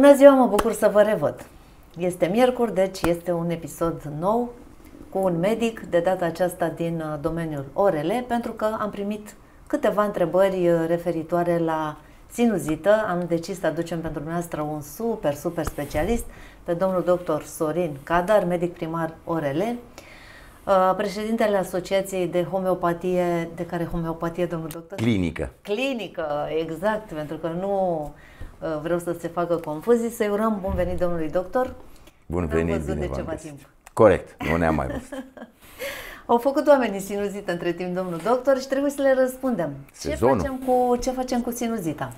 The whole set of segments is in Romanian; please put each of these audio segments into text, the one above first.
Bună ziua, mă bucur să vă revăd. Este miercuri, deci este un episod nou cu un medic, de data aceasta din uh, domeniul ORL, pentru că am primit câteva întrebări uh, referitoare la sinuzită. Am decis să aducem pentru dumneavoastră un super, super specialist, pe domnul dr. Sorin Cadar, medic primar ORL, uh, președintele Asociației de Homeopatie, de care homeopatie, domnul doctor? Clinică. Clinică, exact, pentru că nu Uh, vreau să se facă confuzii, să-i urăm bun venit domnului doctor. Bun venit, bine de ceva timp. Corect, nu ne-am mai văzut. Au făcut oamenii sinuzită între timp, domnul doctor, și trebuie să le răspundem. Ce facem cu, ce facem cu sinuzita?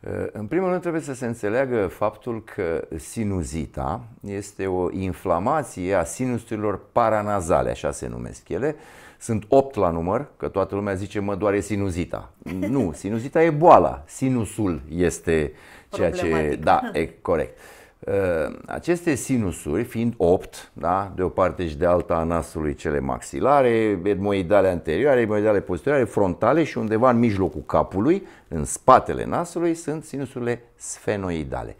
Uh, în primul rând trebuie să se înțeleagă faptul că sinuzita este o inflamație a sinusurilor paranazale, așa se numesc ele, sunt 8 la număr, că toată lumea zice mă doare sinuzita. Nu, sinuzita e boala, sinusul este ceea ce... Da, e corect. Ă, aceste sinusuri, fiind 8, da, de o parte și de alta a nasului cele maxilare, edmoidale anterioare, edmoidale posterioare, frontale și undeva în mijlocul capului, în spatele nasului, sunt sinusurile sfenoidale.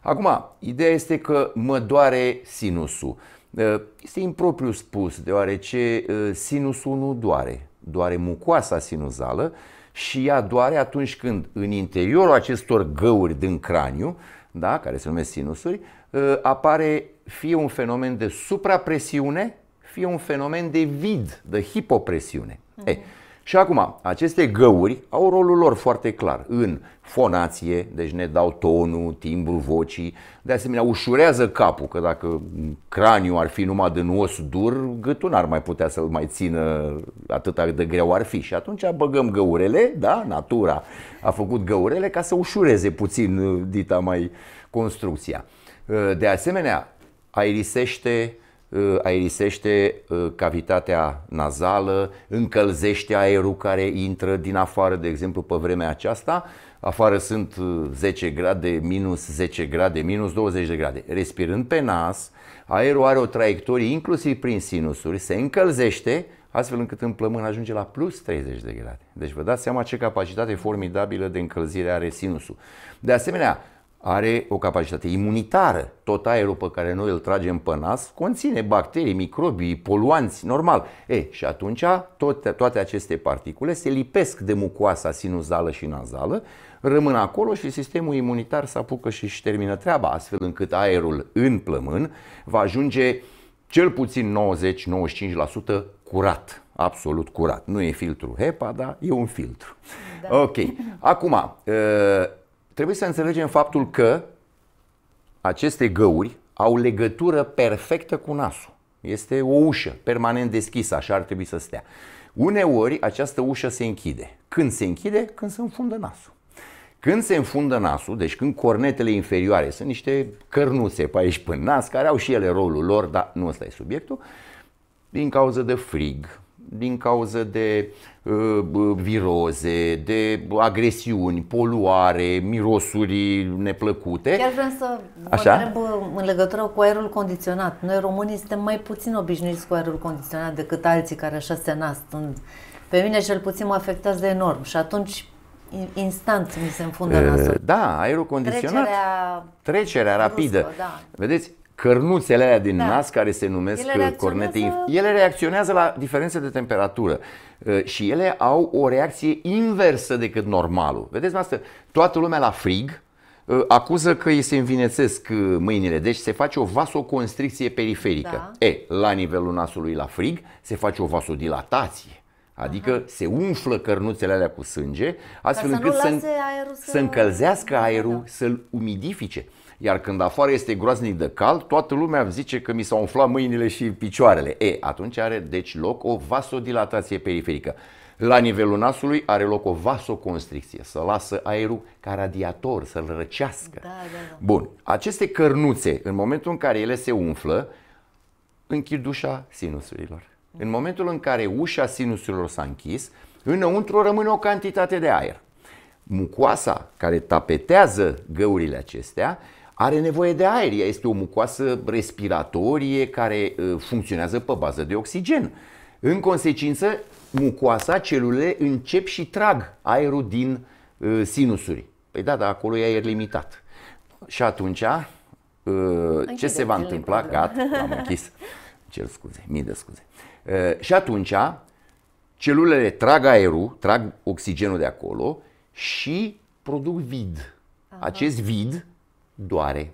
Acum, ideea este că mă doare sinusul. Eh, este impropriu spus, deoarece eh, sinusul nu doare, doare mucoasa sinuzală și ea doare atunci când în interiorul acestor găuri din craniu, da, care se numesc sinusuri, eh, apare fie un fenomen de suprapresiune, fie un fenomen de vid, de hipopresiune. Mm-hmm. Ei, și acum, aceste găuri au rolul lor foarte clar în fonație, deci ne dau tonul, timbrul vocii, de asemenea ușurează capul, că dacă craniul ar fi numai din os dur, gâtul n-ar mai putea să-l mai țină atât de greu ar fi. Și atunci băgăm găurele, da, natura a făcut găurele ca să ușureze puțin dita mai construcția. De asemenea, aerisește Uh, aerisește uh, cavitatea nazală, încălzește aerul care intră din afară, de exemplu, pe vremea aceasta. Afară sunt 10 uh, grade, minus 10 grade, minus 20 de grade. Respirând pe nas, aerul are o traiectorie inclusiv prin sinusuri, se încălzește, astfel încât în plămân ajunge la plus 30 de grade. Deci vă dați seama ce capacitate formidabilă de încălzire are sinusul. De asemenea, are o capacitate imunitară. Tot aerul pe care noi îl tragem pe nas conține bacterii, microbii, poluanți, normal. E, și atunci tot, toate aceste particule se lipesc de mucoasa sinuzală și nazală, rămân acolo și sistemul imunitar se apucă și își termină treaba, astfel încât aerul în plămân va ajunge cel puțin 90-95% curat, absolut curat. Nu e filtru HEPA, dar e un filtru. Da. Ok. Acum, ă, Trebuie să înțelegem faptul că aceste găuri au legătură perfectă cu nasul. Este o ușă permanent deschisă, așa ar trebui să stea. Uneori această ușă se închide. Când se închide? Când se înfundă nasul. Când se înfundă nasul, deci când cornetele inferioare sunt niște cărnuțe pe aici până nas, care au și ele rolul lor, dar nu ăsta e subiectul, din cauza de frig, din cauză de uh, viroze, de agresiuni, poluare, mirosuri neplăcute. Chiar vreau să vă Așa? întreb uh, în legătură cu aerul condiționat. Noi românii suntem mai puțin obișnuiți cu aerul condiționat decât alții care așa se nasc. Pe mine cel puțin mă afectează enorm și atunci instant mi se înfundă uh, nasul. Da, aerul condiționat. Trecerea, trecerea rapidă. Ruscă, da. Vedeți, cărnuțele alea din da. nas care se numesc ele uh, cornete, ele reacționează la diferențe de temperatură uh, și ele au o reacție inversă decât normalul. Vedeți, asta, toată lumea la frig uh, acuză că îi se învinețesc mâinile, deci se face o vasoconstricție periferică. Da. E, la nivelul nasului la frig se face o vasodilatație. Adică Aha. se umflă cărnuțele alea cu sânge, astfel încât să, să, să încălzească aerul, da. să-l umidifice. Iar când afară este groaznic de cald, toată lumea îmi zice că mi s-au umflat mâinile și picioarele. E, atunci are deci loc o vasodilatație periferică. La nivelul nasului are loc o vasoconstricție, să lasă aerul ca radiator, să-l răcească. Da, da, da. Bun, aceste cărnuțe, în momentul în care ele se umflă, închid ușa sinusurilor. În momentul în care ușa sinusurilor s-a închis, înăuntru rămâne o cantitate de aer. Mucoasa care tapetează găurile acestea are nevoie de aer. Ea este o mucoasă respiratorie care uh, funcționează pe bază de oxigen. În consecință, mucoasa, celulele încep și trag aerul din uh, sinusuri. Păi da, dar acolo e aer limitat. Și atunci, uh, Închide ce se va întâmpla? Gata, am închis. Cer scuze, mii de scuze. Uh, și atunci, celulele trag aerul, trag oxigenul de acolo și produc vid. Aha. Acest vid doare.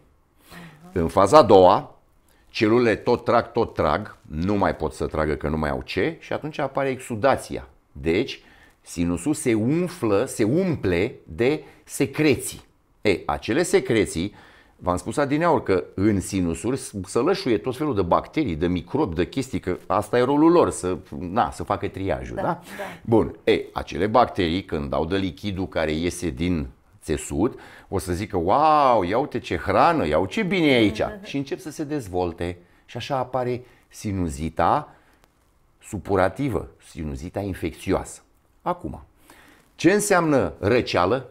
În faza a doua, celulele tot trag, tot trag, nu mai pot să tragă că nu mai au ce și atunci apare exudația. Deci, sinusul se umflă, se umple de secreții. E acele secreții, v-am spus adineaur că în sinusuri sălășuie tot felul de bacterii, de microbi, de chestii, că asta e rolul lor, să, na, să facă triajul, da? da? da. Bun, E acele bacterii când dau de lichidul care iese din țesut, o să zică, wow, ia uite ce hrană, ia uite ce bine e aici. Și încep să se dezvolte și așa apare sinuzita supurativă, sinuzita infecțioasă. Acum, ce înseamnă răceală?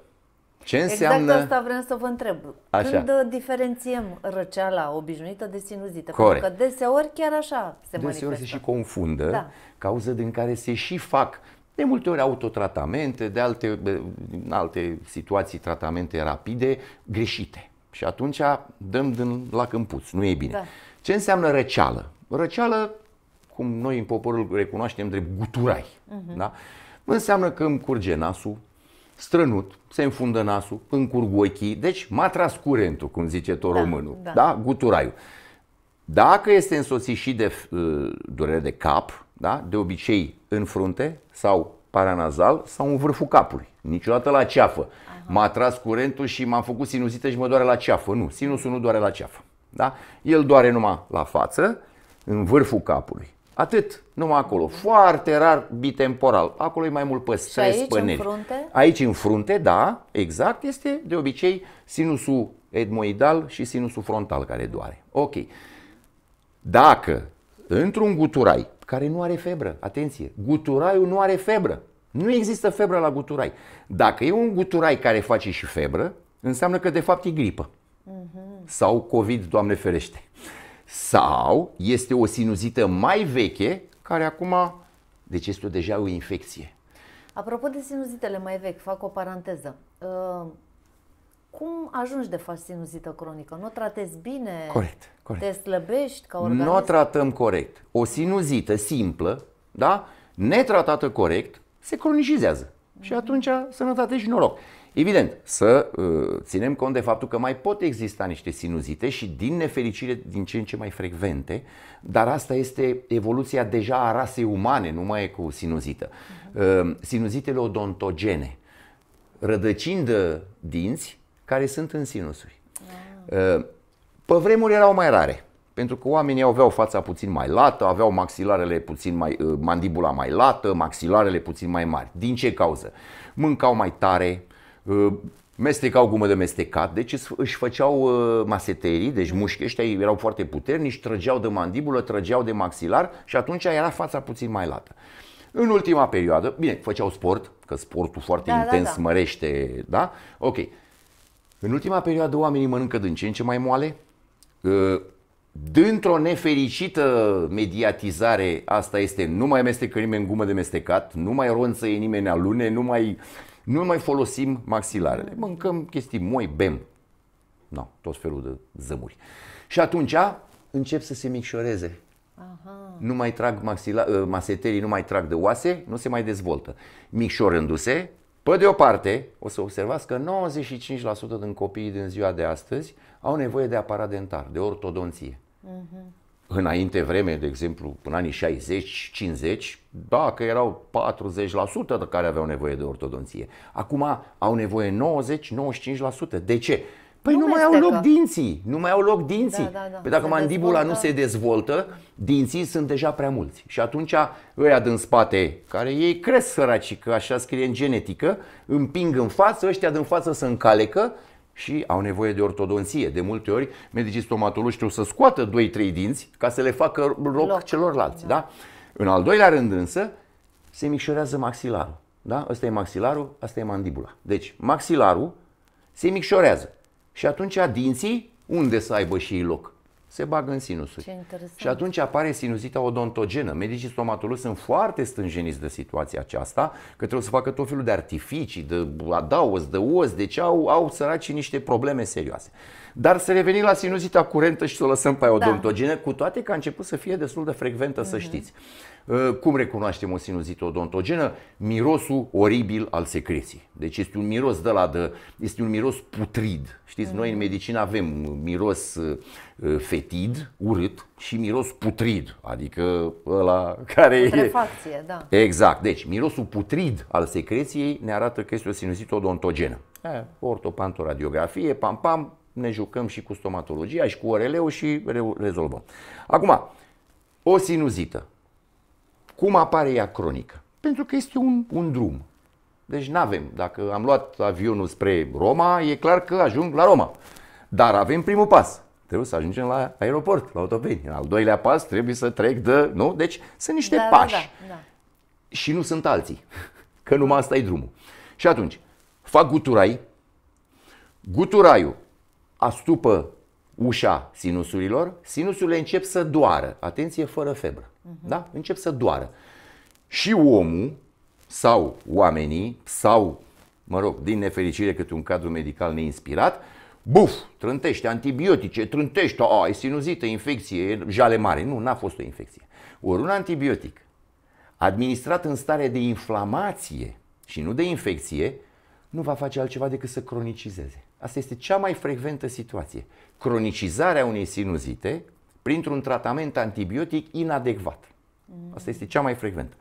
Ce exact înseamnă... Exact asta vrem să vă întreb. Așa. Când uh, diferențiem răceala obișnuită de sinuzită? Corect. Pentru că deseori chiar așa se deseori manifestă. Deseori se și confundă, da. cauză din care se și fac de multe ori autotratamente, de alte, în alte situații tratamente rapide, greșite. Și atunci dăm din la câmpuț, nu e bine. Da. Ce înseamnă răceală? Răceală, cum noi în poporul recunoaștem drept guturai, uh-huh. da? înseamnă că îmi curge nasul, strănut, se înfundă nasul, curg ochii, deci m-a tras curentul, cum zice tot da, românul, da. da? Guturaiul. Dacă este însoțit și de uh, durere de cap, da? de obicei în frunte sau paranazal sau în vârful capului. Niciodată la ceafă. M-a tras curentul și m-am făcut sinusită și mă doare la ceafă. Nu, sinusul nu doare la ceafă. Da? El doare numai la față, în vârful capului. Atât, numai acolo. Foarte rar bitemporal. Acolo e mai mult pe și aici spăneri. în frunte? Aici în frunte, da, exact, este de obicei sinusul edmoidal și sinusul frontal care doare. Ok. Dacă într-un guturai care nu are febră. Atenție, guturaiul nu are febră. Nu există febră la guturai. Dacă e un guturai care face și febră, înseamnă că de fapt e gripă. Uh-huh. Sau COVID, Doamne ferește. Sau este o sinuzită mai veche care acum, deci este deja o infecție. Apropo de sinuzitele mai vechi, fac o paranteză. Uh cum ajungi de fapt sinuzită cronică? Nu o tratezi bine? Corect, corect. Te slăbești ca organism? Nu o tratăm corect. O sinuzită simplă, da? netratată corect, se cronicizează. Și atunci sănătate și noroc. Evident, să uh, ținem cont de faptul că mai pot exista niște sinuzite și din nefericire din ce în ce mai frecvente, dar asta este evoluția deja a rasei umane, nu mai e cu sinuzită. Mhm. Uh, sinuzitele odontogene, rădăcind dinți, care sunt în sinusuri. Pe vremuri erau mai rare, pentru că oamenii aveau fața puțin mai lată, aveau maxilarele puțin mai, uh, mandibula mai lată, maxilarele puțin mai mari. Din ce cauză? Mâncau mai tare, uh, mestecau gumă de mestecat, deci își făceau uh, maseterii, deci mușchii ăștia erau foarte puternici, trăgeau de mandibulă, trăgeau de maxilar și atunci era fața puțin mai lată. În ultima perioadă, bine, făceau sport, că sportul foarte da, da intens da, da. mărește, da? Ok, în ultima perioadă oamenii mănâncă din ce în ce mai moale. Ă, dintr-o nefericită mediatizare, asta este, nu mai amestecă nimeni în gumă de mestecat, nu mai e nimeni alune, nu mai, nu mai folosim maxilarele. Mâncăm chestii moi, bem. No, tot felul de zămuri. Și atunci încep să se micșoreze. Aha. Nu mai trag maxila, ă, maseterii, nu mai trag de oase, nu se mai dezvoltă. Micșorându-se, pe de o parte, o să observați că 95% din copiii din ziua de astăzi au nevoie de aparat dentar, de ortodonție. Uh-huh. Înainte vreme, de exemplu, în anii 60-50, da, că erau 40% de care aveau nevoie de ortodonție. Acum au nevoie 90-95%. De ce? Păi nu, nu mai au loc dinții, nu mai au loc dinții. Da, da, da. Păi dacă se mandibula dezvoltă. nu se dezvoltă, dinții sunt deja prea mulți. Și atunci ăia din spate, care ei cresc săraci, că așa scrie în genetică, împing în față, ăștia din față se încalecă și au nevoie de ortodonție. De multe ori, medicii stomatologi trebuie să scoată 2-3 dinți ca să le facă loc, loc. celorlalți. Da. da? În al doilea rând însă, se micșorează maxilarul. Da? Asta e maxilarul, asta e mandibula. Deci maxilarul se micșorează. Și atunci dinții, unde să aibă și ei loc? Se bagă în sinusuri. Și atunci apare sinuzita odontogenă. Medicii stomatologi sunt foarte stânjeniți de situația aceasta, că trebuie să facă tot felul de artificii, de adaos, de os, deci au, au săracii niște probleme serioase. Dar să revenim la sinuzita curentă și să o lăsăm pe da. odontogenă da. cu toate că a început să fie destul de frecventă, mm-hmm. să mhm. știți. Uh, cum recunoaștem o sinuzită odontogenă? Mirosul oribil al secreției. Deci este un miros de la de, este un miros putrid. Știți, mm-hmm. noi în mhm. medicină avem miros uh, uh, fetid, urât și miros putrid, adică ăla care Putrefacție, e... da. Exact. Deci, mirosul putrid al secreției ne arată că este o sinuzită odontogenă. Eh. Ortopantoradiografie, pam-pam, ne jucăm și cu stomatologia și cu oreleu și rezolvăm. Acum, o sinuzită. Cum apare ea cronică? Pentru că este un, un drum. Deci nu avem. Dacă am luat avionul spre Roma, e clar că ajung la Roma. Dar avem primul pas. Trebuie să ajungem la aeroport, la autopeni. al doilea pas trebuie să trec de... Nu? Deci sunt niște da, da pași. Da, da. Și nu sunt alții. Că numai asta e drumul. Și atunci, fac guturai. Guturaiul astupă ușa sinusurilor, sinusurile încep să doară. Atenție, fără febră. Uh-huh. Da? Încep să doară. Și omul sau oamenii sau, mă rog, din nefericire cât un cadru medical neinspirat, buf, trântește antibiotice, trântește, a, e sinuzită, infecție, jale mare. Nu, n-a fost o infecție. Ori un antibiotic administrat în stare de inflamație și nu de infecție, nu va face altceva decât să cronicizeze. Asta este cea mai frecventă situație. Cronicizarea unei sinuzite printr-un tratament antibiotic inadecvat. Asta este cea mai frecventă.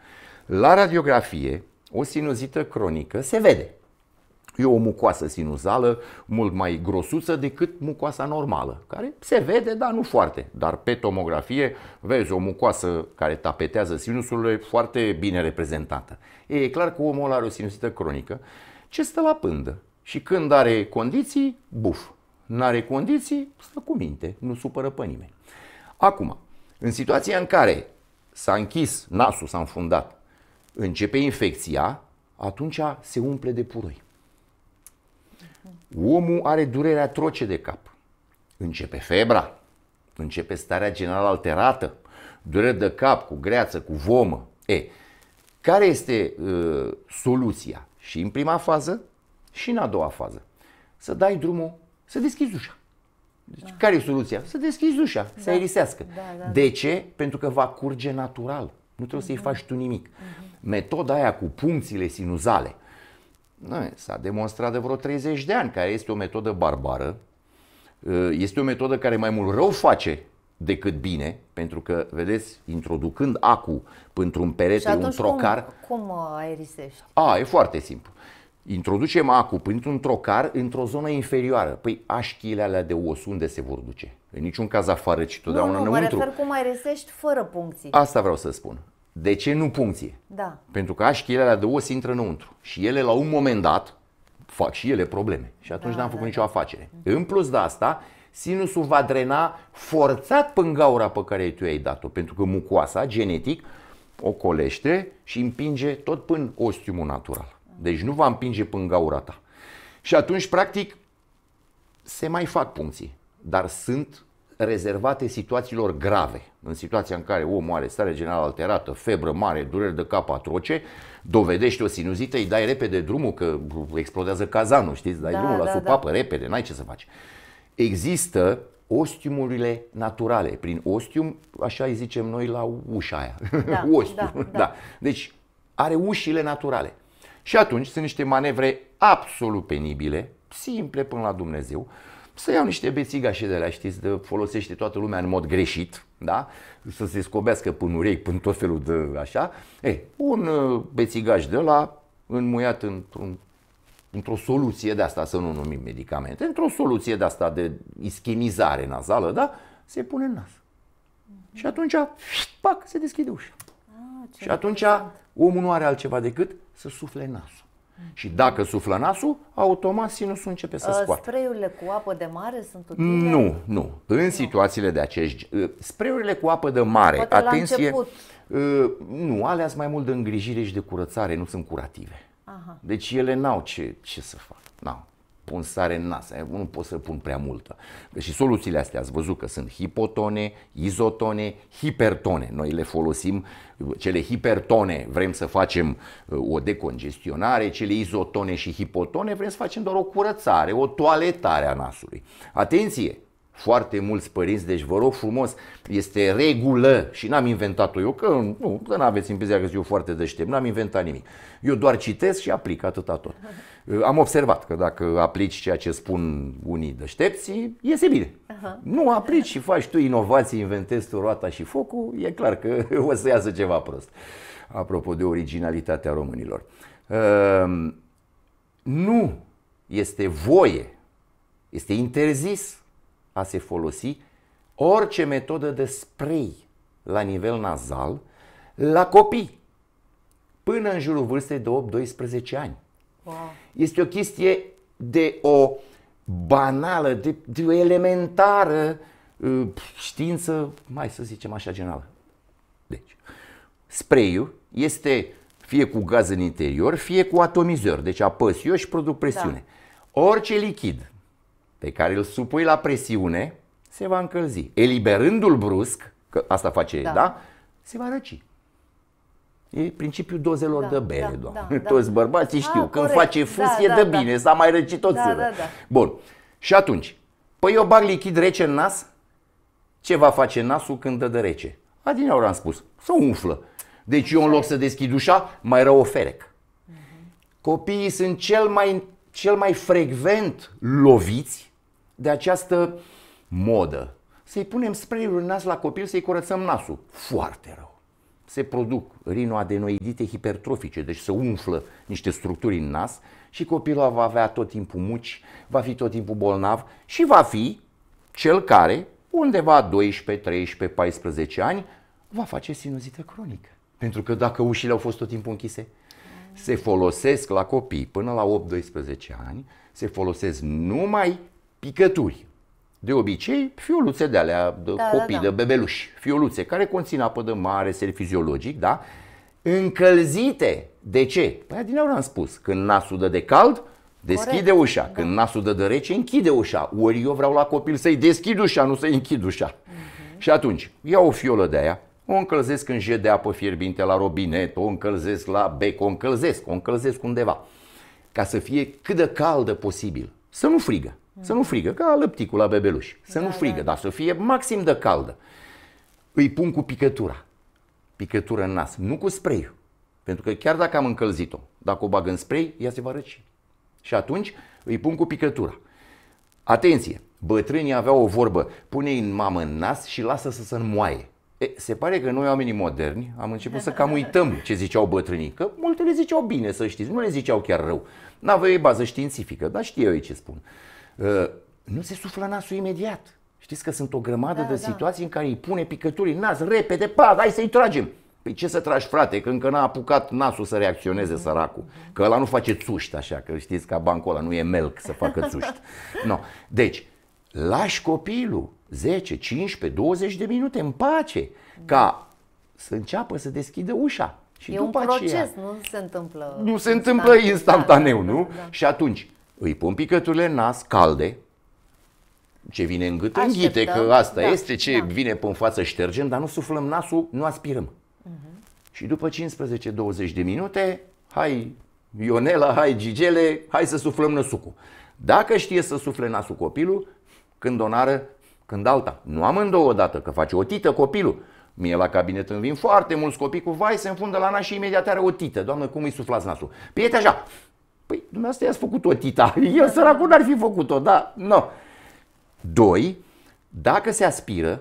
La radiografie, o sinuzită cronică se vede. E o mucoasă sinuzală mult mai grosuță decât mucoasa normală, care se vede, dar nu foarte. Dar pe tomografie vezi o mucoasă care tapetează sinusul foarte bine reprezentată. E clar că omul are o sinusită cronică ce stă la pândă. Și când are condiții, buf. Nu are condiții, stă cu minte, nu supără pe nimeni. Acum, în situația în care s-a închis, nasul s-a înfundat, începe infecția, atunci se umple de puroi. Omul are durere atroce de cap. Începe febra, începe starea generală alterată, durere de cap, cu greață, cu vomă. E, care este uh, soluția? Și în prima fază și în a doua fază, să dai drumul, să deschizi ușa. Deci, da. care e soluția? Să deschizi ușa, da. să aerisească. Da, da, da. De ce? Pentru că va curge natural. Nu trebuie uh-huh. să-i mhm. faci tu nimic. Uh-huh. Metoda aia cu puncțiile sinuzale s-a demonstrat de vreo 30 de ani, care este o metodă barbară. Ă, este o metodă care mai mult rău face decât bine, pentru că, vedeți, introducând acul într-un perete, un trocar... Cum, cum ă, aerisești? A, e foarte simplu. Uh, Introducem acul printr-un trocar într-o zonă inferioară. Păi așchiile alea de os unde se vor duce? În niciun caz afară, ci totdeauna nu, nu, înăuntru. Nu, mă refer cum mai resești fără puncții. Asta vreau să spun. De ce nu puncție? Da. Pentru că așchiile alea de os intră înăuntru și ele la un moment dat fac și ele probleme. Și atunci da, n-am da, făcut da. nicio afacere. În plus de asta, sinusul va drena forțat pângaura pe care tu ai dat-o, pentru că mucoasa, genetic, o colește și împinge tot până ostiumul natural. Deci nu va împinge până gaura ta. Și atunci, practic, se mai fac punții, dar sunt rezervate situațiilor grave. În situația în care omul are stare generală alterată, febră mare, dureri de cap atroce, dovedește o sinuzită, îi dai repede drumul că explodează cazanul, știți? Dai da, drumul da, la supapă da. repede, n-ai ce să faci. Există ostiumurile naturale. Prin ostium, așa îi zicem noi la ușa aia. Da, ostium. Da, da. Da. Deci are ușile naturale. Și atunci sunt niște manevre absolut penibile, simple până la Dumnezeu, să iau niște și de la, știți, de folosește toată lumea în mod greșit, da? să se scobească până urei, până tot felul de așa. E, un uh, bețigaș de la înmuiat într-un într-o soluție de asta, să nu numim medicamente, într-o soluție de asta de ischemizare nazală, da? Se pune în nas. Și atunci, pac, se deschide ușa și atunci omul nu are altceva decât să sufle nasul. Mm. Și dacă suflă nasul, automat sinusul începe să uh, scoată. Spreurile cu apă de mare sunt utile? Nu, nu. În nu. situațiile de acești... Uh, Spreurile cu apă de mare, Poate atenție... Uh, nu, alea sunt mai mult de îngrijire și de curățare, nu sunt curative. Aha. Deci ele n-au ce, ce să facă. N-au pun sare în nas, nu pot să pun prea multă. și soluțiile astea, ați văzut că sunt hipotone, izotone, hipertone. Noi le folosim, cele hipertone vrem să facem uh, o decongestionare, cele izotone și hipotone vrem să facem doar o curățare, o toaletare a nasului. Atenție! foarte mulți părinți, deci vă rog frumos, este regulă și n-am inventat-o eu, că nu, că n-aveți impresia că eu foarte deștept, n-am inventat nimic. Eu doar citesc și aplic atâta tot. Am observat că dacă aplici ceea ce spun unii deștepți, iese bine. Uh-huh. Nu aplici și faci tu inovații, inventezi tu roata și focul, e clar că o să iasă ceva prost. Apropo de originalitatea românilor. Uh, nu este voie, este interzis a se folosi orice metodă de spray la nivel nazal la copii până în jurul vârstei de 8-12 ani. Wow. Este o chestie de o banală, de, de o elementară uh, știință, mai să zicem așa, generală. Deci, sprayul este fie cu gaz în interior, fie cu atomizor, deci apăs eu și produc presiune. Da. Orice lichid pe care îl supui la presiune, se va încălzi. Eliberându-l brusc, că asta face, da, da se va răci. E principiul dozelor da, de bere, da, doamne. Da, da. Toți bărbații știu, A, când corect. face fus da, e da, de da. bine, s-a mai răcit o da, da, da. Bun. Și atunci, păi eu bag lichid rece în nas, ce va face nasul când dă de rece? Adineaur am spus, să umflă. Deci eu în loc să deschid ușa, mai rău o ferec. Mhm. Copiii sunt cel mai, cel mai frecvent loviți de această modă. Să-i punem spray-uri în nas la copil, să-i curățăm nasul. Foarte rău. Se produc rinoadenoidite hipertrofice, deci se umflă niște structuri în nas și copilul va avea tot timpul muci, va fi tot timpul bolnav și va fi cel care, undeva 12, 13, 14 ani, va face sinuzită cronică. Pentru că dacă ușile au fost tot timpul închise, se folosesc la copii până la 8-12 ani, se folosesc numai picături. De obicei, fioluțe de alea, de da, da copii, da, da. de bebeluși, fioluțe, care conțin apă de mare, ser fiziologic, da? încălzite. De ce? Păi din am spus, când nasul dă de cald, deschide Corect. ușa. Da. Când nasul dă de rece, închide ușa. Ori eu vreau la copil să-i deschid ușa, nu să-i închid ușa. Uh-huh. Și atunci, iau o fiolă de aia, o încălzesc în jet de apă fierbinte la robinet, o încălzesc la bec, o încălzesc, o încălzesc undeva. Ca să fie cât de caldă posibil. Să nu frigă. Să nu frigă, ca lăpticul la bebeluș. Să da, nu frigă, da. dar să fie maxim de caldă. Îi pun cu picătura. Picătură în nas, nu cu spray Pentru că chiar dacă am încălzit-o, dacă o bag în spray, ea se va răci. Și atunci îi pun cu picătura. Atenție! Bătrânii aveau o vorbă, pune-i în mamă în nas și lasă să se înmoaie. E, se pare că noi oamenii moderni am început să cam uităm ce ziceau bătrânii, că multe le ziceau bine, să știți, nu le ziceau chiar rău. N-aveau ei bază științifică, dar știu eu ce spun. Uh, nu se suflă nasul imediat. Știți că sunt o grămadă da, de da. situații în care îi pune picături în nas, repede, pa, hai să-i tragem. Păi ce să tragi, frate, că încă n-a apucat nasul să reacționeze mm. săracul. Că ăla nu face țuști așa, că știți ca bancul ăla nu e melc să facă țuști. No. Deci, lași copilul 10, 15, 20 de minute în pace ca să înceapă să deschidă ușa. Și e după un proces, aceea, nu se întâmplă. Nu se întâmplă instantaneu, da, nu? Da. Și atunci, îi pun picăturile în nas, calde, ce vine în gât înghite, că asta da, este, ce da. vine pe în față ștergem, dar nu suflăm nasul, nu aspirăm. Uh-huh. Și după 15-20 de minute, hai Ionela, hai Gigele, hai să suflăm năsucul. Dacă știe să sufle nasul copilul, când o nară, când alta. Nu amândouă odată, că face o tită copilul. Mie la cabinet îmi vin foarte mulți copii cu vai, se înfundă la nas și imediat are o tită. Doamnă, cum îi suflați nasul? Păi așa, Păi dumneavoastră i-ați făcut-o, Tita. El săracul n-ar fi făcut-o, da, nu. No. Doi, dacă se aspiră,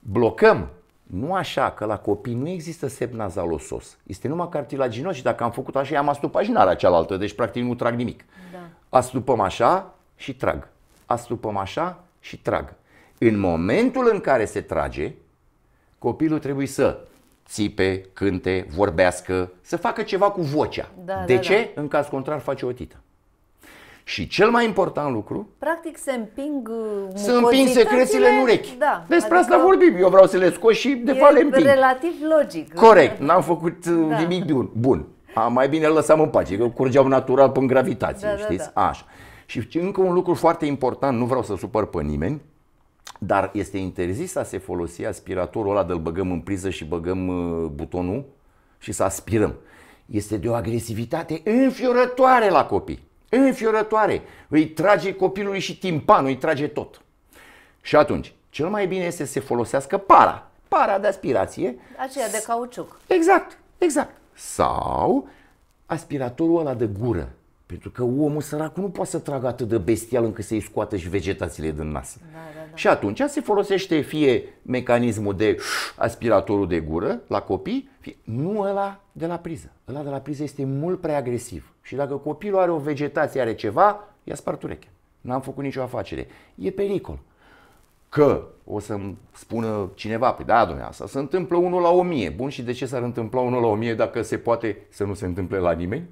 blocăm. Nu așa, că la copii nu există semnazalosos. Este numai cartilaginos și dacă am făcut așa, i-am astupat și nara cealaltă, deci practic nu trag nimic. Da. Astupăm așa și trag. Astupăm așa și trag. În momentul în care se trage, copilul trebuie să țipe, cânte, vorbească, să facă ceva cu vocea. Da, de da, ce? Da. În caz contrar face o tită. Și cel mai important lucru... Practic se împing uh, Se împing secrețiile în urechi. Da, Despre adică asta vorbim. Eu vreau să le scot și de fapt le împing. relativ logic. Corect. N-am făcut uh, da. nimic de un. Bun. A, mai bine lăsam în pace, că curgeau natural prin gravitație, da, da știți? Da, da. Așa. Și încă un lucru foarte important, nu vreau să supăr pe nimeni, dar este interzis să se folosi aspiratorul ăla de-l băgăm în priză și băgăm uh, butonul și să aspirăm. Este de o agresivitate înfiorătoare la copii. Înfiorătoare. Îi trage copilului și timpanul, îi trage tot. Și atunci, cel mai bine este să se folosească para. Para de aspirație. Aceea de cauciuc. Exact, exact. Sau aspiratorul ăla de gură pentru că omul săracul nu poate să tragă atât de bestial încât să-i scoată și vegetațiile din nas. Da, da, da. Și atunci se folosește fie mecanismul de aspiratorul de gură la copii, fie, nu ăla de la priză. Ăla de la priză este mult prea agresiv. Și dacă copilul are o vegetație, are ceva, ia spart urechea. N-am făcut nicio afacere. E pericol. Că o să-mi spună cineva, păi da, dumneavoastră, se întâmplă unul la o mie. Bun, și de ce s-ar întâmpla unul la o mie dacă se poate să nu se întâmple la nimeni?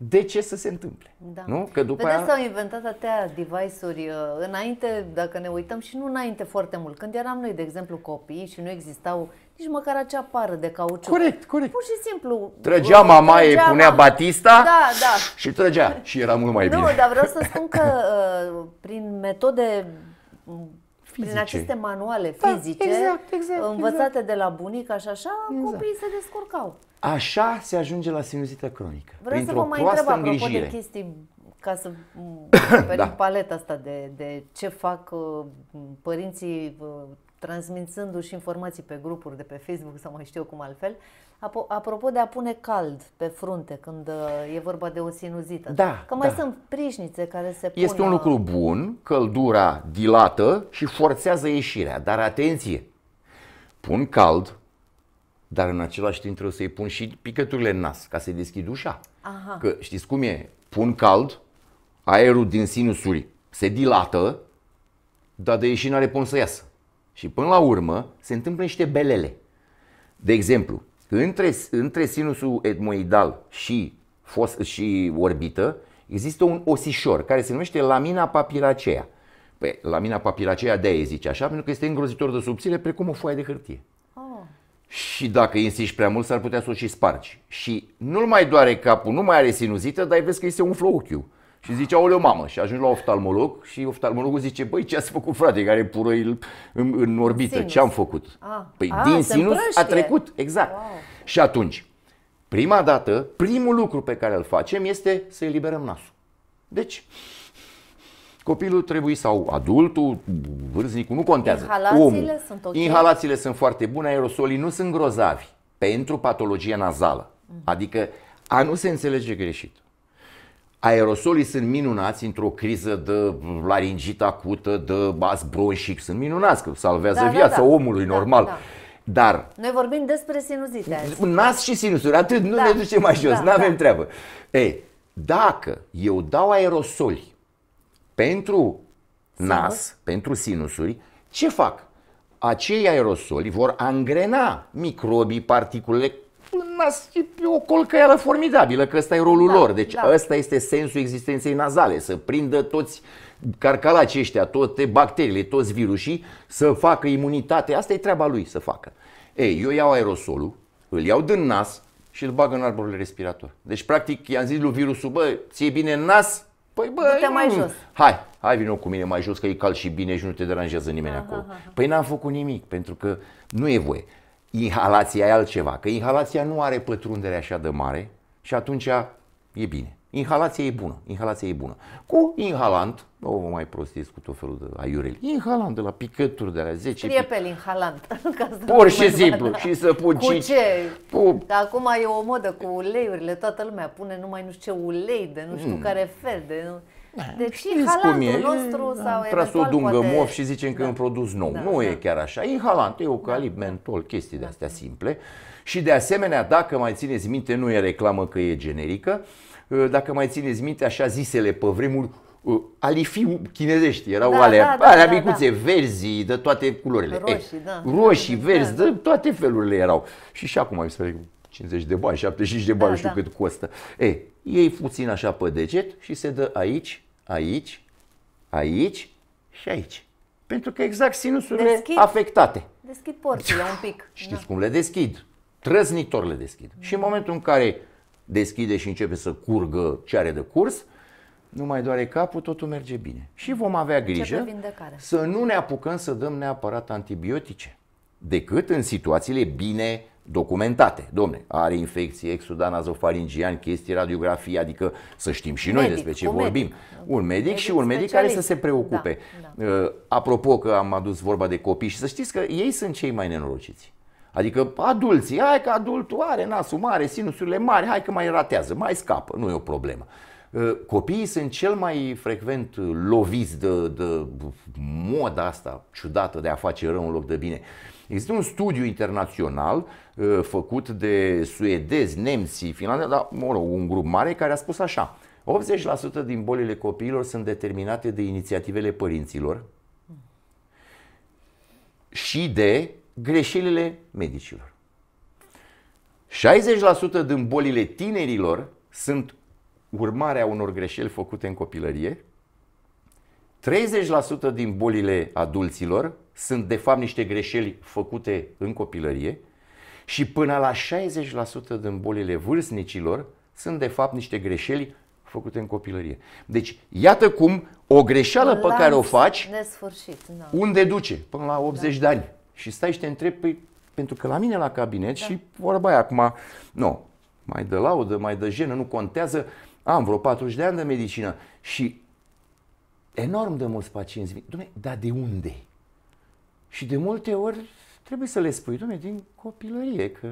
de ce să se întâmple. Da. Nu? Că după Vedeți, aia... s-au inventat atâtea device-uri uh, înainte, dacă ne uităm și nu înainte foarte mult. Când eram noi, de exemplu, copii și nu existau nici măcar acea pară de cauciuc. Corect, corect. Pur și simplu. Trăgea uh, mama, ei punea batista da, da. și trăgea. Și era mult mai bine. Nu, dar vreau să spun că uh, prin metode fizice. Prin aceste manuale da, fizice, da, exact, exact, învățate exact. de la bunica și așa, exact. copiii se descurcau. Așa se ajunge la sinuzită cronică. Vreau să vă mai întreb apropo îngrijire. de chestii ca să da. paleta asta de, de ce fac uh, părinții uh, transmițându-și informații pe grupuri de pe Facebook sau mai știu eu cum altfel. Uh, Apropo de a pune cald pe frunte când uh, e vorba de o sinuzită. Da, că mai da. sunt prișnițe care se pun. Este un uh, lucru bun, căldura dilată și forțează ieșirea. Dar atenție, pun cald, dar în același timp trebuie să-i pun și picăturile în nas ca să-i deschid ușa. Aha. Că știți cum e? Pun cald, aerul din sinusuri se dilată, dar de ieșire nu are pun să iasă. Și până la urmă se întâmplă niște belele. De exemplu, între, între sinusul etmoidal și, fos, și orbită există un osișor care se numește lamina papiracea. Păi, lamina papiracea de aia zice așa, pentru că este îngrozitor de subțire, precum o foaie de hârtie. Oh. Și dacă insiști prea mult, s-ar putea să o și spargi. Și nu-l mai doare capul, nu mai are sinuzită, dar vezi că este un flow ochiul. Și zice, o mamă, și ajungi la oftalmolog și oftalmologul zice, băi, ce ați făcut frate, care pură în, în orbită, sinus. ce am făcut? Ah. Păi ah, din sinus a trecut, exact. Wow. Și atunci, prima dată, primul lucru pe care îl facem este să eliberăm nasul. Deci, copilul trebuie sau adultul, vârznicul, nu contează. Inhalațiile omul. sunt ok. Inhalațiile sunt foarte bune, aerosolii nu sunt grozavi pentru patologia nazală. Mm. Adică a nu se înțelege greșit. Aerosolii sunt minunați într-o criză de laringită acută, de bas bronșic. Sunt minunați că salvează da, da viața da, da. omului da, normal. Da, da. Dar Noi vorbim despre sinuzite Nas și sinusuri, atât, nu da. ne ducem mai jos, da, nu avem da. treabă. Ei, dacă eu dau aerosoli pentru Sinus. nas, pentru sinusuri, ce fac? Acei aerosoli vor angrena microbii, particulele nas și pe o colcăială formidabilă, că ăsta e rolul da, lor. Deci da. ăsta este sensul existenței nazale, să prindă toți carcalacii ăștia, toate bacteriile, toți virusii, să facă imunitate. Asta e treaba lui să facă. Ei, eu iau aerosolul, îl iau din nas și îl bag în arborul respirator. Deci, practic, i-am zis lui virusul, bă, ție bine în nas? Păi bă, te mai jos. hai, hai vino cu mine mai jos că e cal și bine și nu te deranjează nimeni aha, da, acolo. Aha. Da, da. Păi n-am făcut nimic pentru că nu e voie. Inhalația e altceva, că inhalația nu are pătrundere așa de mare și atunci e bine. Inhalația e bună, inhalația e bună. Cu inhalant, nu vă mai prostiți cu tot felul de aiureli, inhalant de la picături de la 10 Priepel pe inhalant. Pur și simplu. Și să pun cu cinci... ce? Cu... Dar acum e o modă cu uleiurile, toată lumea pune numai nu știu ce ulei de nu știu mm. care fel de... Nu... Da, deci știți cum e, nostru e, da. sau eventual o dungă poate... mof și zicem că da. e un da. produs nou. Da, nu da. e chiar așa. Inhalant, eucalipt, da. mentol, chestii de astea da. simple. Și de asemenea, dacă mai țineți minte, nu e reclamă că e generică, ă, dacă mai țineți minte așa zisele pe vremuri, ă, alifii chinezești, erau da, alea, da, alea da, micuțe, da. verzi, de toate culorile. Roșii, da. Roșii, verzi, da. de toate felurile erau. Și și acum mi se 50 de bani, 75 de bani, da, nu știu da. cât costă. E, iei puțin așa pe deget și se dă aici aici, aici și aici. Pentru că exact sinusurile deschid, afectate. Deschid porțile un pic. Știți da. cum le deschid? Trăznitor le deschid. Mm. Și în momentul în care deschide și începe să curgă ce are de curs, nu mai doare capul, totul merge bine. Și vom avea grijă să nu ne apucăm să dăm neapărat antibiotice decât în situațiile bine documentate. Domne, are infecție exudan azofaringian, chestii radiografie, adică să știm și medic, noi despre ce vorbim. Medic. Un medic, medic și un medic specialist. care să se preocupe. Da, da. Uh, apropo că am adus vorba de copii și să știți că ei sunt cei mai nenorociți. Adică adulții, hai că adultul are nasul mare, sinusurile mari, hai că mai ratează, mai scapă, nu e o problemă. Uh, copiii sunt cel mai frecvent loviți de, de moda asta ciudată de a face rău în loc de bine. Există un studiu internațional uh, făcut de suedezi, nemți, finlandezi, dar mă rog, un grup mare care a spus așa. 80% din bolile copiilor sunt determinate de inițiativele părinților și de greșelile medicilor. 60% din bolile tinerilor sunt urmarea unor greșeli făcute în copilărie. 30% din bolile adulților sunt de fapt niște greșeli făcute în copilărie și până la 60% din bolile vârstnicilor sunt de fapt niște greșeli făcute în copilărie. Deci, iată cum o greșeală pe care o faci, nesfârșit, da. unde duce? Până la 80 da. de ani. Și stai și te întrebi, păi, pentru că la mine la cabinet da. și vorba aia acum, nu, mai de laudă, mai de jenă, nu contează, am vreo 40 de ani de medicină și enorm de mulți pacienți vin, Dumne, dar de unde? Și de multe ori trebuie să le spui, domne, din copilărie, că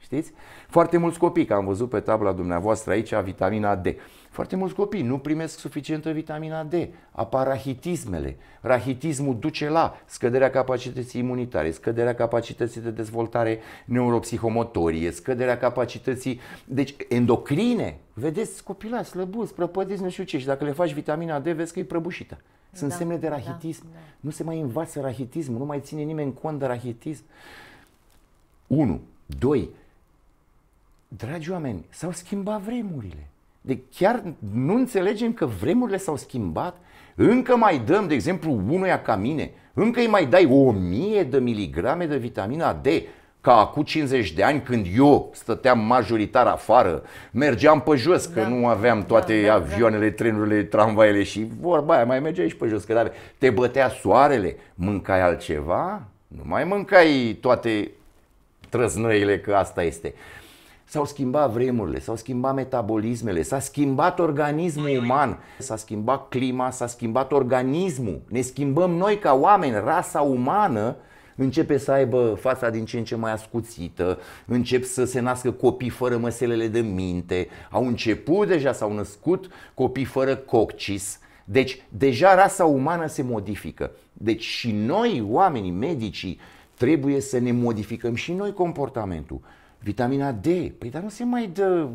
Știți? Foarte mulți copii, că am văzut pe tabla dumneavoastră aici, a vitamina D. Foarte mulți copii nu primesc suficientă vitamina D. Apar rahitismele. Rahitismul duce la scăderea capacității imunitare, scăderea capacității de dezvoltare neuropsihomotorie, scăderea capacității deci endocrine. Vedeți, copilați, slăbuți, prăpădiți, nu știu ce. Și dacă le faci vitamina D, vezi că e prăbușită. Sunt da, semne de da, rahitism. Da, da. Nu se mai învață rahitism, nu mai ține nimeni cont de rahitism. Unu, doi. Dragi oameni, s-au schimbat vremurile. De deci chiar nu înțelegem că vremurile s-au schimbat? Încă mai dăm, de exemplu, unuia ca mine, încă îi mai dai o mie de miligrame de vitamina D ca acum 50 de ani când eu stăteam majoritar afară, mergeam pe jos, că da. nu aveam toate da, da, da. avioanele, da. trenurile, tramvaiele și vorba aia, mai mergeai și pe jos, că da, te bătea soarele, mâncai altceva, nu mai mâncai toate trăznăile că asta este. S-au schimbat vremurile, s-au schimbat metabolismele, s-a schimbat organismul uman, s-a schimbat clima, s-a schimbat organismul. Ne schimbăm noi ca oameni, rasa umană începe să aibă fața din ce în ce mai ascuțită, încep să se nască copii fără măselele de minte, au început deja, s-au născut copii fără coccis, deci deja rasa umană se modifică. Deci și noi, oamenii, medicii, trebuie să ne modificăm și noi comportamentul. Vitamina D, păi dar nu se mai dă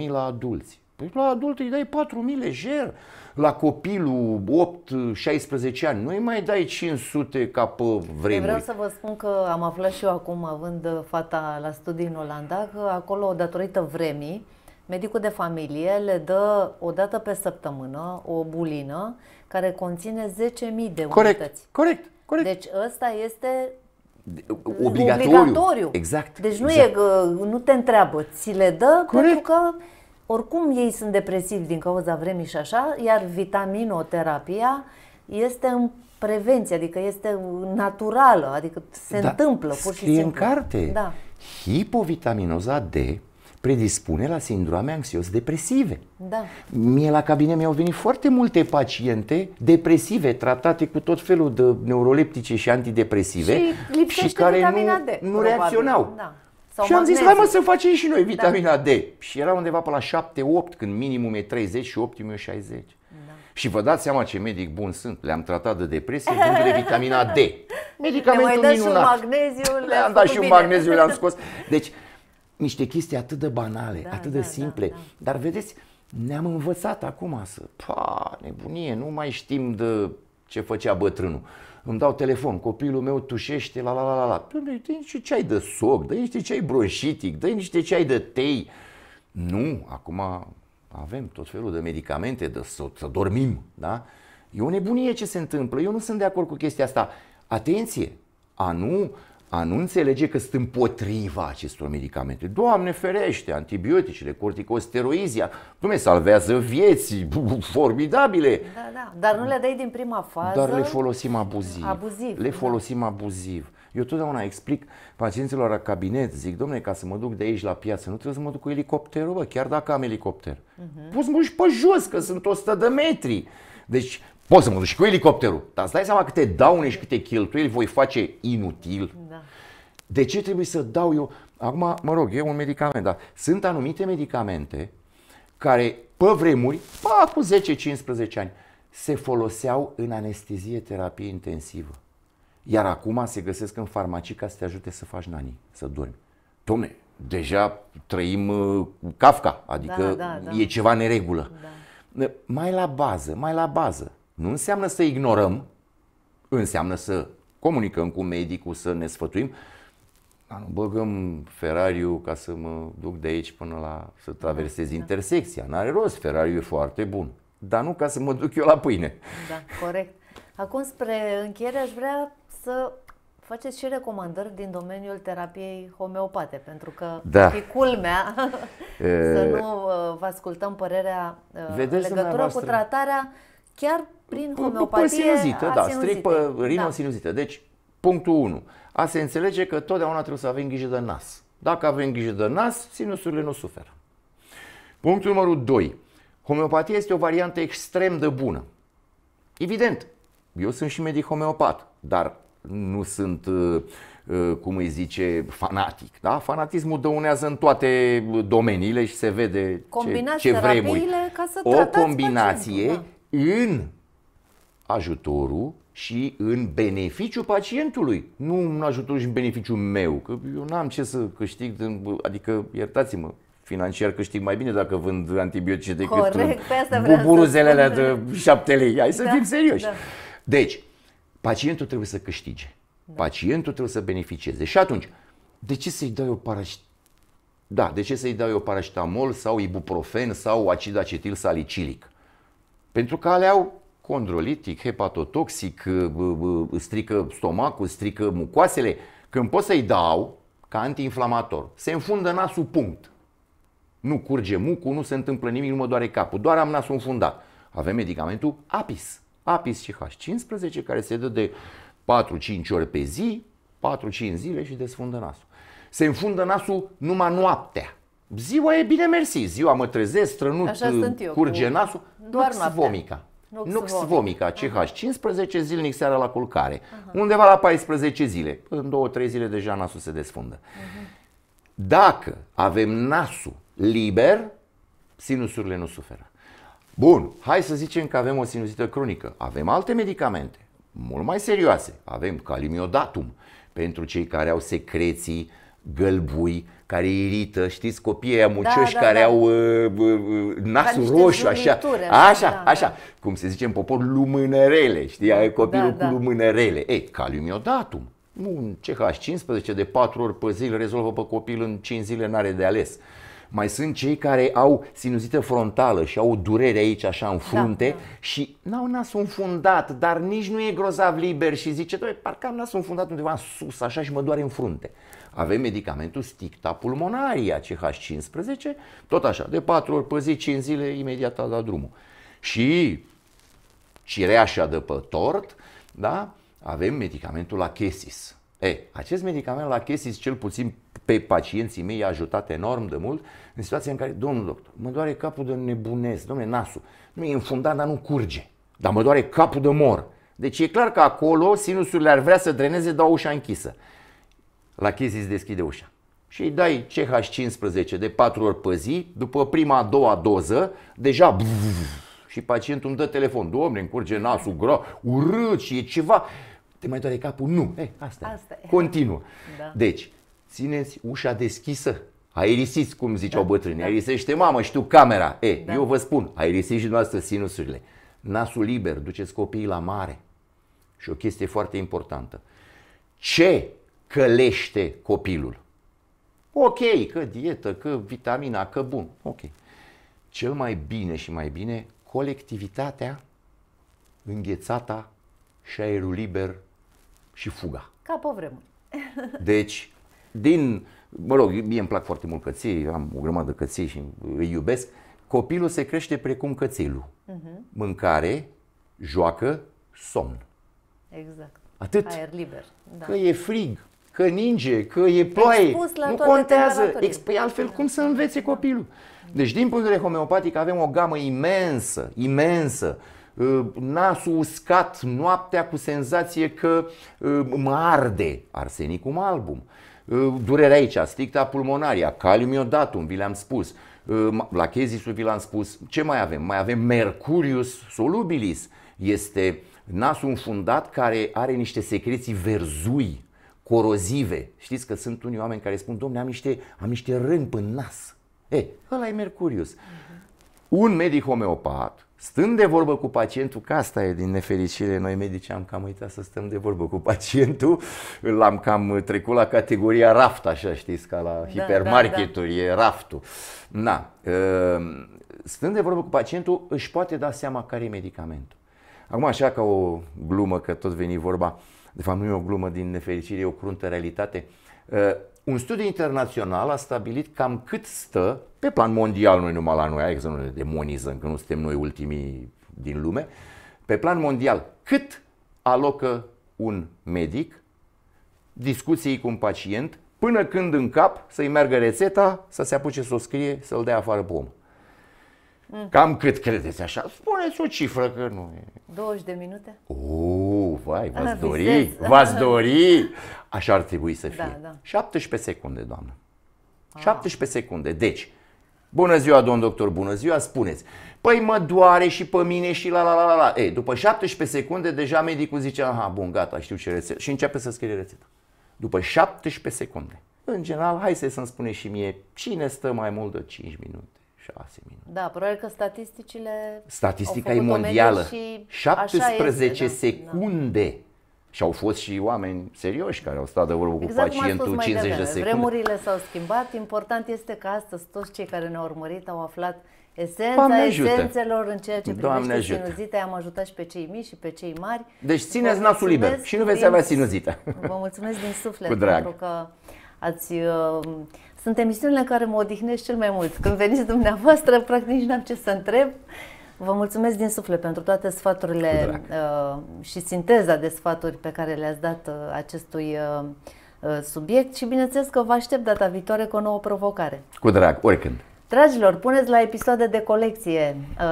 1000-2000 la adulți. Păi la adulți îi dai 4000 lejer, la copilul 8-16 ani, nu-i mai dai 500 ca pe vremuri. Vreau să vă spun că am aflat și eu acum, având fata la studii în Olanda, că acolo, datorită vremii, medicul de familie le dă o dată pe săptămână o bulină care conține 10.000 de corect, unități. Corect, corect. Deci ăsta este obligatoriu. obligatoriu. Exact. Deci nu, exact. E, nu te întreabă, ți le dă Corect. pentru că oricum ei sunt depresivi din cauza vremii și așa, iar vitaminoterapia este în prevenție, adică este naturală, adică se da, întâmplă pur și simplu. în carte. Da. Hipovitaminoza D predispune la sindrome anxios-depresive. Da. Mie la cabinet mi-au venit foarte multe paciente depresive, tratate cu tot felul de neuroleptice și antidepresive și, și care nu, D, nu reacționau. Da. Sau și am zis, hai mă să facem și noi da. vitamina da. D. Și era undeva pe la 7-8, când minimum e 30 și optimul e 60. Da. Și vă dați seama ce medic bun sunt. Le-am tratat de depresie dându de vitamina D. Medicamentul Le mai minunat. Și un magneziu, le-am dat și un magneziu, le-am scos. Deci, niște chestii atât de banale, da, atât da, de da, simple. Da, da. Dar vedeți, ne-am învățat acum să, pa, nebunie, nu mai știm de ce făcea bătrânul îmi dau telefon, copilul meu tușește, la la la la la. Păi, dă niște ceai de soc, dă niște ceai bronșitic, dă niște ceai de tei. Nu, acum avem tot felul de medicamente, de să, să dormim, da? E o nebunie ce se întâmplă, eu nu sunt de acord cu chestia asta. Atenție, a nu a nu înțelege că sunt împotriva acestor medicamente. Doamne ferește, antibioticele, corticosteroizia, Dumnezeu salvează vieți formidabile. Da, da, dar nu le dai din prima fază. Dar le folosim abuziv. abuziv le da. folosim abuziv. Eu totdeauna explic pacienților la cabinet, zic, domne, ca să mă duc de aici la piață, nu trebuie să mă duc cu elicopterul, bă, chiar dacă am elicopter. Uh-huh. Pus mă pe jos, că sunt 100 de metri. Deci Poți să mă duci și cu elicopterul, dar îți dai seama câte daune și câte cheltuieli voi face inutil? Da. De ce trebuie să dau eu? Acum, mă rog, e un medicament, dar sunt anumite medicamente care pe vremuri, pa, cu 10-15 ani, se foloseau în anestezie terapie intensivă. Iar acum se găsesc în farmacii ca să te ajute să faci nani, să dormi. Dom'le, deja trăim uh, Kafka, adică da, da, da. e ceva neregulă. Da. Mai la bază, mai la bază nu înseamnă să ignorăm, înseamnă să comunicăm cu medicul, să ne sfătuim, dar nu băgăm Ferrari ca să mă duc de aici până la să traversez da, intersecția. N-are rost, ferrari e foarte bun, dar nu ca să mă duc eu la pâine. Da, corect. Acum, spre încheiere, aș vrea să faceți și recomandări din domeniul terapiei homeopate, pentru că da. e culmea e... să nu uh, vă ascultăm părerea uh, Vedeți legătură cu tratarea chiar prin homeopatie. Pe sinuzită, da, stripă rinosinuzită. Da. Deci, punctul 1. A se înțelege că totdeauna trebuie să avem grijă de nas. Dacă avem grijă de nas, sinusurile nu suferă. Punctul numărul 2. Homeopatia este o variantă extrem de bună. Evident, eu sunt și medic homeopat, dar nu sunt, uh, uh, cum îi zice, fanatic. Da? Fanatismul dăunează în toate uh, domeniile și se vede Combinați ce, ce vremuri. Ca să o combinație pacientul, da în ajutorul și în beneficiu pacientului, nu în ajutorul și în beneficiu meu, că eu n-am ce să câștig, adică iertați-mă, financiar câștig mai bine dacă vând antibiotice decât buburuzelele de da. șapte lei. Hai să da, fim serioși. Da. Deci, pacientul trebuie să câștige. Da. Pacientul trebuie să beneficieze. Și atunci, de ce să-i dai o paraș... Da, de ce să-i dai o paracetamol sau ibuprofen sau acid acetil salicilic? Pentru că aleau condrolitic, hepatotoxic, uh, uh, uh, strică stomacul, strică mucoasele. Când pot să-i dau ca antiinflamator, se înfundă nasul punct. Nu curge mucul, nu se întâmplă nimic, nu mă doare capul, doar am nasul înfundat. Avem medicamentul APIS, APIS CH15, care se dă de 4-5 ori pe zi, 4-5 zile și desfundă nasul. Se înfundă nasul numai noaptea. Ziua e bine mersi, ziua mă trezesc, strănut, curge cu... nasul doar Nux noaptea. vomica. Nux, Nux vomica, CH, 15 zilnic seara la culcare, uh-huh. undeva la 14 zile, în 2-3 zile deja nasul se desfundă. Uh-huh. Dacă avem nasul liber, sinusurile nu suferă. Bun, hai să zicem că avem o sinusită cronică. Avem alte medicamente, mult mai serioase. Avem calimiodatum pentru cei care au secreții uh, gălbui, care irită, știți, copiii aia mucioși da, da, care da. au uh, uh, uh nasul roșu, așa, așa, da, așa, da. cum se zice în popor, lumânărele, știi, da, da, copilul da, da. lumânărele. Ei, calumiodatum, un CH15 de 4 ori pe zi îl rezolvă pe copil în 5 zile, n-are de ales. Mai sunt cei care au sinuzită frontală și au durere aici așa în da, frunte da, da. și n-au nasul înfundat, dar nici nu e grozav liber și zice, doi, parcă am nasul înfundat undeva în sus așa și mă doare în frunte. Avem medicamentul sticta pulmonaria CH15, tot așa, de 4 ori pe zi, 5 zile, imediat a dat drumul. Și cireașa de pe tort, da? avem medicamentul Achesis. E, acest medicament la Chesis, cel puțin pe pacienții mei, a ajutat enorm de mult în situația în care, domnul doctor, mă doare capul de nebunez, domnule, nasul, nu e înfundat, dar nu curge, dar mă doare capul de mor. Deci e clar că acolo sinusurile ar vrea să dreneze, dar ușa închisă la îți deschide ușa și îi dai CH15 de 4 ori pe zi, după prima a doua doză, deja buf, și pacientul îmi dă telefon, domne, încurge nasul gro, urât și e ceva, te mai doare capul? Nu, eh, e, asta, asta e. continuă. Da. Deci, țineți ușa deschisă, aerisiți, cum ziceau da. bătrânii, da. aerisește mamă, tu camera. E, da. eu vă spun, aerisiți și dumneavoastră sinusurile. Nasul liber, duceți copiii la mare. Și o chestie foarte importantă. Ce călește copilul. Ok, că dietă, că vitamina, că bun, ok. Cel mai bine și mai bine, colectivitatea, înghețata și aerul liber și fuga. Ca pe vremuri. Deci, din, mă rog, mie îmi plac foarte mult căței, am o grămadă căței și îi iubesc, copilul se crește precum cățelul. Uh-huh. Mâncare, joacă, somn. Exact. Atât. Aer liber. Da. Că e frig, că ninge, că e ploaie, nu contează. Păi altfel cum să învețe copilul? Deci din punct de vedere homeopatic avem o gamă imensă, imensă uh, nasul uscat, noaptea cu senzație că uh, mă arde, arsenicum album, uh, durerea aici, stricta pulmonaria, calium iodatum, vi le-am spus, La chezisul vi l-am spus, ce mai avem? Mai avem mercurius solubilis, este nasul înfundat care are niște secreții verzui, corozive. Știți că sunt unii oameni care spun, domne, am niște, am niște rând în nas. E, ăla e Mercurius. Uh-huh. Un medic homeopat, stând de vorbă cu pacientul, că asta e din nefericire, noi medici am cam uitat să stăm de vorbă cu pacientul, l-am cam trecut la categoria raft, așa știți, ca la da, hipermarketuri, da, da. e raftul. Na, ehm, stând de vorbă cu pacientul, își poate da seama care e medicamentul. Acum așa ca o glumă, că tot veni vorba, uh, de fapt nu e o glumă din nefericire, e o cruntă realitate. Uh, un studiu internațional a stabilit cam cât stă, pe plan mondial, noi numai la noi, hai să nu ne demonizăm, că nu suntem noi ultimii din lume, pe plan mondial, cât alocă un medic discuției cu un pacient până când în cap să-i meargă rețeta, să se apuce să o scrie, să-l dea afară pe om. Mm. Cam cât credeți așa? Spuneți o cifră că nu e. 20 de minute? Oh vai, v-ați dori, da, v-ați dori. Așa ar trebui să da, fie. Da, da. 17 secunde, doamnă. Ah. 17 secunde. Deci, bună ziua, domn doctor, bună ziua, spuneți. Păi mă doare și pe mine și la la la la la. Ei, după 17 secunde deja medicul zice, aha, bun, gata, știu ce rețetă. Și începe să scrie rețeta. După 17 secunde. În general, hai să-mi spune și mie cine stă mai mult de 5 minute. 6 minute. Da, probabil că statisticile. Statistica e mondială. Și 17 este, da. secunde. Da. Și au fost și oameni serioși care au stat de vorbă exact cu pacientul 50 de, de secunde. Vremurile s-au schimbat. Important este că astăzi toți cei care ne-au urmărit au aflat esența Doamne esențelor în ceea ce privește sinuzita. Am ajutat și pe cei mici și pe cei mari. Deci țineți nasul liber și nu veți avea sinuzită. Vă mulțumesc din suflet cu drag. pentru că ați uh, sunt emisiunile în care mă odihnesc cel mai mult. Când veniți dumneavoastră, practic nici n-am ce să întreb. Vă mulțumesc din suflet pentru toate sfaturile uh, și sinteza de sfaturi pe care le-ați dat uh, acestui uh, uh, subiect și bineînțeles că vă aștept data viitoare cu o nouă provocare. Cu drag, oricând. Dragilor, puneți la episoade de colecție uh,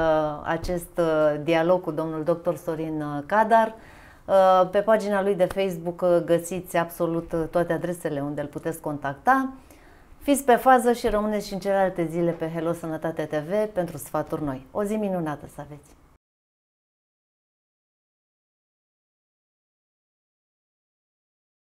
acest uh, dialog cu domnul dr. Sorin uh, Cadar. Uh, pe pagina lui de Facebook uh, găsiți absolut toate adresele unde îl puteți contacta. Fiți pe fază și rămâneți și în celelalte zile pe Hello Sănătate TV pentru sfaturi noi. O zi minunată să aveți!